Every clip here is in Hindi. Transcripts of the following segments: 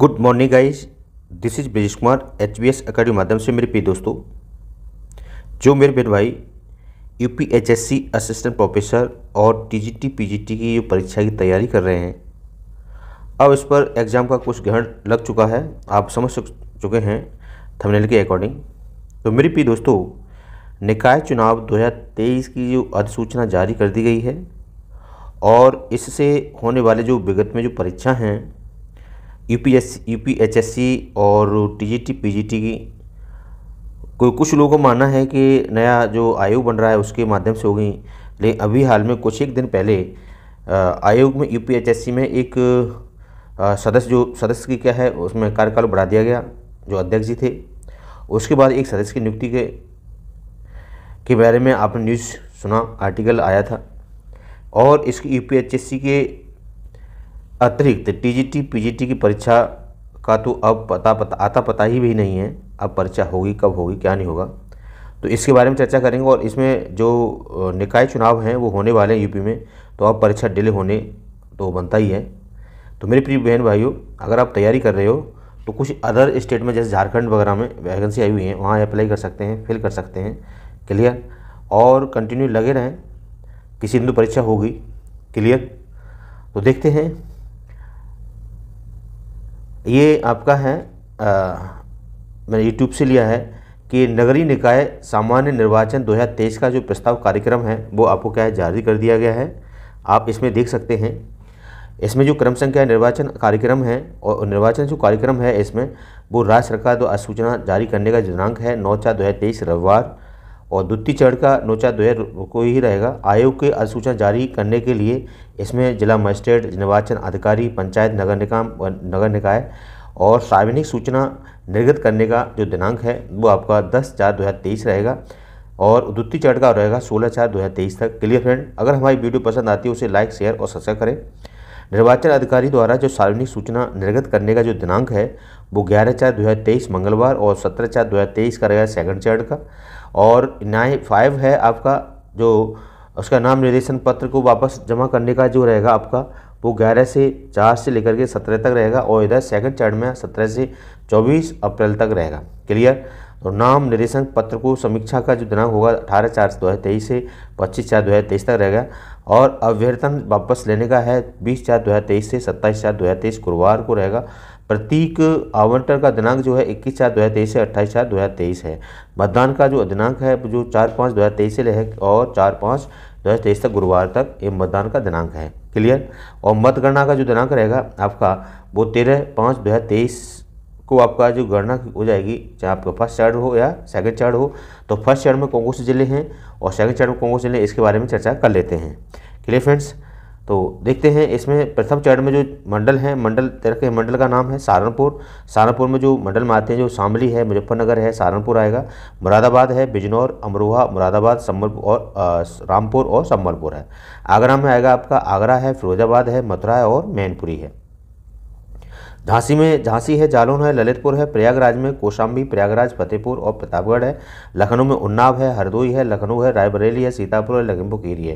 Good morning guys this is Brajesh Kumar H B S academy माध्यम से मेरे प्रिय दोस्तों जो मेरे बहन भाई U P H S C assistant professor और T G T P G T की परीक्षा की तैयारी कर रहे हैं अब इस पर एग्ज़ाम का कुछ ग्रहण लग चुका है आप समझ चुके हैं थंबनेल के अकॉर्डिंग तो मेरे प्रिय दोस्तों निकाय चुनाव तेईस की जो अधिसूचना जारी कर दी गई है और इससे होने वाले जो विगत में जो परीक्षा हैं U P S U P H S C और T G T P G T की कोई कुछ लोगों को मानना है कि नया जो आयोग बन रहा है उसके माध्यम से होगी लेकिन अभी हाल में कुछ एक दिन पहले आयोग में U P H S C में एक सदस्य जो सदस्य की क्या है उसमें कार्यकाल बढ़ा दिया गया जो अध्यक्ष जी थे उसके बाद एक सदस्य की नियुक्ति के के बारे में आपने न्यूज़ सुना आर्टिकल आया था और इसकी यू के अतिरिक्त टीजीटी पीजीटी की परीक्षा का तो अब पता पता आता पता ही भी नहीं है अब परीक्षा होगी कब होगी क्या नहीं होगा तो इसके बारे में चर्चा करेंगे और इसमें जो निकाय चुनाव हैं वो होने वाले हैं यूपी में तो अब परीक्षा डिले होने तो बनता ही है तो मेरे प्रिय बहन भाइयों अगर आप तैयारी कर रहे हो तो कुछ अदर स्टेट में जैसे झारखंड वगैरह में वैकेंसी आई हुई है वहाँ अप्लाई कर सकते हैं फिल कर सकते हैं क्लियर और कंटिन्यू लगे रहें किसी हिंदू तो परीक्षा होगी क्लियर तो देखते हैं ये आपका है आ, मैंने यूट्यूब से लिया है कि नगरीय निकाय सामान्य निर्वाचन 2023 का जो प्रस्ताव कार्यक्रम है वो आपको क्या है जारी कर दिया गया है आप इसमें देख सकते हैं इसमें जो क्रम संख्या निर्वाचन कार्यक्रम है और निर्वाचन जो कार्यक्रम है इसमें वो राज्य सरकार द्वारा सूचना जारी करने का दिनांक है नौ चार दो हज़ार तेईस रविवार और द्वितीय चरण का नोचा दो हज़ार को ही रहेगा आयोग की अधिसूचना जारी करने के लिए इसमें जिला मजिस्ट्रेट निर्वाचन अधिकारी पंचायत नगर निगम नगर निकाय और सार्वजनिक सूचना निर्गत करने का जो दिनांक है वो आपका दस चार दो हज़ार तेईस रहेगा और द्वितीय चरण का रहेगा सोलह चार दो हज़ार तेईस तक क्लियर फ्रेंड अगर हमारी वीडियो पसंद आती है उसे लाइक शेयर और सब्सक्राइब करें निर्वाचन अधिकारी द्वारा जो सार्वजनिक सूचना निर्गत करने का जो दिनांक है वो ग्यारह चार दो हज़ार तेईस मंगलवार और सत्रह चार दो हज़ार तेईस का रहेगा सेकंड चरण का और नाइन फाइव है आपका जो उसका नाम निर्देशन पत्र को वापस जमा करने का जो रहेगा आपका वो ग्यारह से चार से लेकर के सत्रह तक रहेगा और इधर सेकंड चरण में सत्रह से चौबीस अप्रैल तक रहेगा क्लियर और नाम निर्देशन पत्र को समीक्षा का जो दिनांक होगा अठारह चार दो हज़ार तेईस से पच्चीस चार दो हज़ार तेईस तक रहेगा और अभ्यर्थन वापस लेने का है बीस चार दो हज़ार तेईस से सत्ताईस चार दो हज़ार तेईस गुरुवार को रहेगा प्रतीक आवंटन का दिनांक जो है इक्कीस चार दो हज़ार तेईस से अट्ठाईस चार दो हज़ार तेईस है मतदान का जो दिनांक है जो चार पाँच दो हज़ार तेईस से रहे और चार पाँच दो हज़ार तेईस तक गुरुवार तक ये मतदान का दिनांक है क्लियर और मतगणना का जो दिनांक रहेगा आपका वो तेरह पाँच दो हज़ार तेईस को आपका जो गणना हो जाएगी चाहे आपका फर्स्ट चरण हो या सेकंड चरण हो तो फर्स्ट चरण में कौन कौन से ज़िले हैं और सेकंड चरण में कौन कौन से ज़िले इसके बारे में चर्चा कर लेते हैं क्लियर फ्रेंड्स तो देखते हैं इसमें प्रथम चरण में जो मंडल है मंडल तरह के मंडल का नाम है सहारनपुर सहारनपुर में जो मंडल में आते हैं जो शामली है मुजफ्फरनगर है सहारनपुर आएगा मुरादाबाद है बिजनौर अमरोहा मुरादाबाद सम्बलपुर और रामपुर और संबलपुर है आगरा में आएगा आपका आगरा है फिरोजाबाद है मथुरा है और मैनपुरी है झांसी में झांसी है जालौन है ललितपुर है प्रयागराज में कोशाम्बी प्रयागराज फतेहपुर और प्रतापगढ़ है लखनऊ में उन्नाव है हरदोई है लखनऊ है रायबरेली है सीतापुर है लखीमपुर खीरी है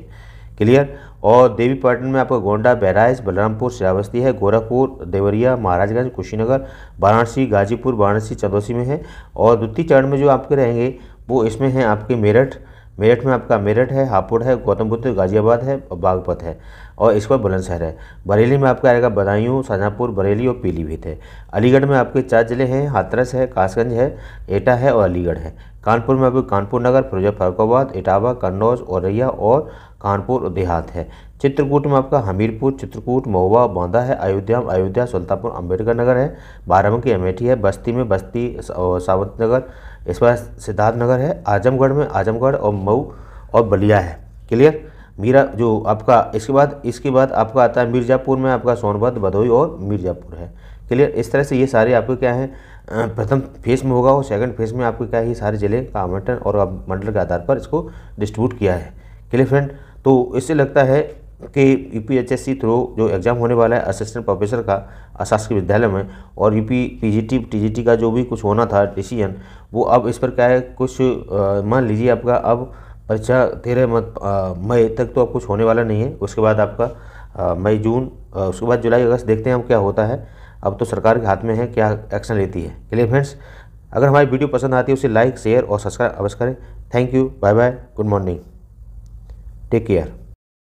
क्लियर और देवीपाटन में आपका गोंडा बहराइच बलरामपुर श्रावस्ती है गोरखपुर देवरिया महाराजगंज कुशीनगर वाराणसी गाजीपुर वाराणसी चंदौसी में है और द्वितीय चरण में जो आपके रहेंगे वो इसमें हैं आपके मेरठ मेरठ में आपका मेरठ है हापुड़ है गौतम बुद्ध गाजियाबाद है और बागपत है और इस पर बुलंदशहर है बरेली में आपका आएगा बदायूं शाहजहाँपुर बरेली और पीलीभीत है अलीगढ़ में आपके चार ज़िले हैं हाथरस है कासगंज है एटा है और अलीगढ़ है कानपुर में आपको कानपुर नगर फिरोजा फरुखाबाद इटावा कन्नौज औरैया और कानपुर और देहात है चित्रकूट में आपका हमीरपुर चित्रकूट महुआ बांदा है अयोध्या में अयोध्या सुल्तानपुर अम्बेडकर नगर है बाराबंकी अमेठी है बस्ती में बस्ती सावंत नगर इस बार सिद्धार्थ नगर है आजमगढ़ में आजमगढ़ और मऊ और बलिया है क्लियर मीरा जो आपका इसके बाद इसके बाद आपका आता है मिर्ज़ापुर में आपका सोनभद्र भदोही और मिर्ज़ापुर है क्लियर इस तरह से ये सारे आपके क्या हैं प्रथम फेज में होगा और सेकंड फेज में आपके क्या है ये सारे ज़िले का आवंटन और मंडल के आधार पर इसको डिस्ट्रीब्यूट किया है क्लियर फ्रेंड तो इससे लगता है कि यू पी थ्रू जो एग्ज़ाम होने वाला है असिस्टेंट प्रोफेसर का अशासकीय विद्यालय में और यू पी पी का जो भी कुछ होना था डिसीजन वो अब इस पर क्या है कुछ मान लीजिए आपका अब परीक्षा तेरह मई तक तो अब कुछ होने वाला नहीं है उसके बाद आपका मई जून उसके बाद जुलाई अगस्त देखते हैं अब क्या होता है अब तो सरकार के हाथ में है क्या एक्शन लेती है क्लियर फ्रेंड्स अगर हमारी वीडियो पसंद आती है उसे लाइक शेयर और सब्सक्राइब अवश्य करें thank you bye bye good morning Take care.